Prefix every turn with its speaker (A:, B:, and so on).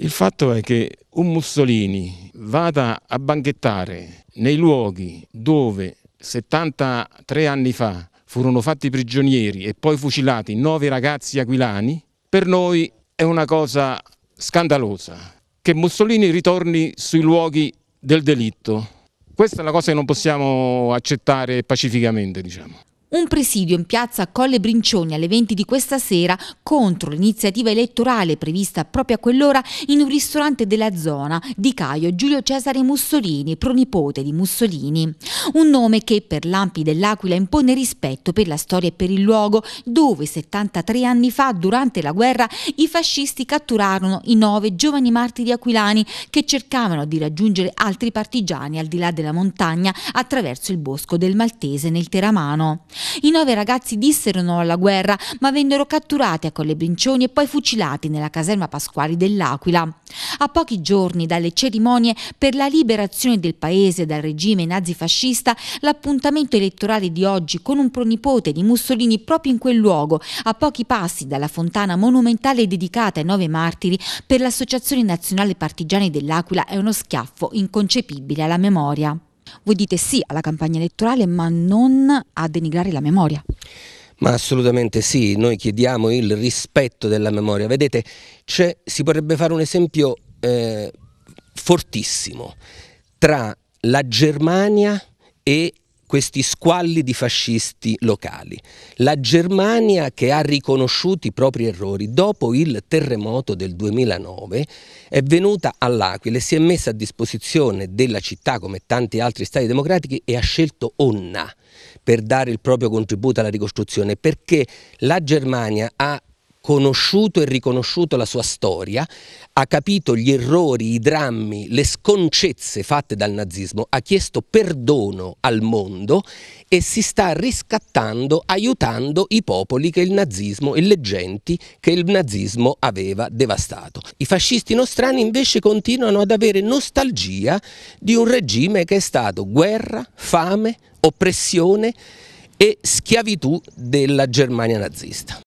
A: Il fatto è che un Mussolini vada a banchettare nei luoghi dove 73 anni fa furono fatti prigionieri e poi fucilati nove ragazzi aquilani, per noi è una cosa scandalosa. Che Mussolini ritorni sui luoghi del delitto. Questa è una cosa che non possiamo accettare pacificamente, diciamo.
B: Un presidio in piazza Colle Brincioni alle 20 di questa sera contro l'iniziativa elettorale prevista proprio a quell'ora in un ristorante della zona di Caio Giulio Cesare Mussolini, pronipote di Mussolini. Un nome che per l'Ampi dell'Aquila impone rispetto per la storia e per il luogo dove 73 anni fa, durante la guerra, i fascisti catturarono i nove giovani martiri aquilani che cercavano di raggiungere altri partigiani al di là della montagna attraverso il bosco del Maltese nel Teramano. I nove ragazzi dissero no alla guerra, ma vennero catturati a brincioni e poi fucilati nella caserma Pasquali dell'Aquila. A pochi giorni dalle cerimonie per la liberazione del paese dal regime nazifascista, l'appuntamento elettorale di oggi con un pronipote di Mussolini proprio in quel luogo, a pochi passi dalla fontana monumentale dedicata ai nove martiri, per l'Associazione Nazionale Partigiani dell'Aquila è uno schiaffo inconcepibile alla memoria. Voi dite sì alla campagna elettorale ma non a denigrare la memoria.
C: Ma assolutamente sì, noi chiediamo il rispetto della memoria. Vedete, si potrebbe fare un esempio eh, fortissimo tra la Germania e questi squalli di fascisti locali. La Germania che ha riconosciuto i propri errori dopo il terremoto del 2009 è venuta all'Aquila e si è messa a disposizione della città come tanti altri stati democratici e ha scelto Onna per dare il proprio contributo alla ricostruzione perché la Germania ha conosciuto e riconosciuto la sua storia, ha capito gli errori, i drammi, le sconcezze fatte dal nazismo, ha chiesto perdono al mondo e si sta riscattando, aiutando i popoli che il nazismo e le genti che il nazismo aveva devastato. I fascisti nostrani invece continuano ad avere nostalgia di un regime che è stato guerra, fame, oppressione e schiavitù della Germania nazista.